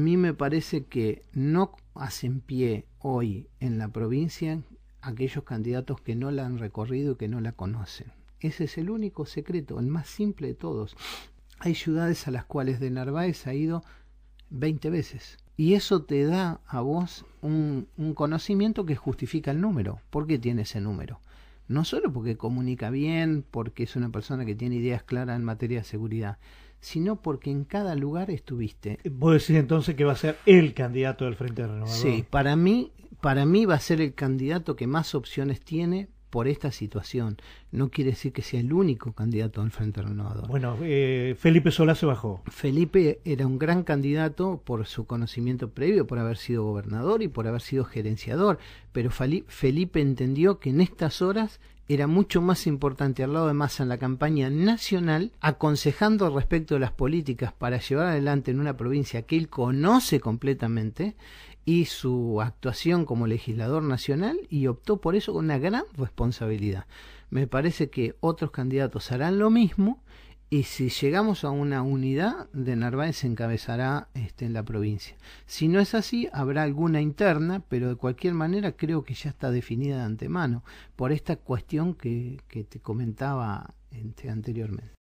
A mí me parece que no hacen pie hoy en la provincia aquellos candidatos que no la han recorrido y que no la conocen. Ese es el único secreto, el más simple de todos. Hay ciudades a las cuales de Narváez ha ido 20 veces. Y eso te da a vos un, un conocimiento que justifica el número. ¿Por qué tiene ese número? no solo porque comunica bien, porque es una persona que tiene ideas claras en materia de seguridad, sino porque en cada lugar estuviste. Vos decís entonces que va a ser el candidato del Frente Renovador. Sí, para mí, para mí va a ser el candidato que más opciones tiene por esta situación. No quiere decir que sea el único candidato al Frente Renovador. Bueno, eh, Felipe Solá se bajó. Felipe era un gran candidato por su conocimiento previo, por haber sido gobernador y por haber sido gerenciador, pero Felipe entendió que en estas horas era mucho más importante al lado de Massa en la campaña nacional, aconsejando respecto de las políticas para llevar adelante en una provincia que él conoce completamente y su actuación como legislador nacional y optó por eso con una gran responsabilidad. Me parece que otros candidatos harán lo mismo y si llegamos a una unidad, de Narváez encabezará este, en la provincia. Si no es así, habrá alguna interna, pero de cualquier manera creo que ya está definida de antemano por esta cuestión que, te comentaba este, anteriormente.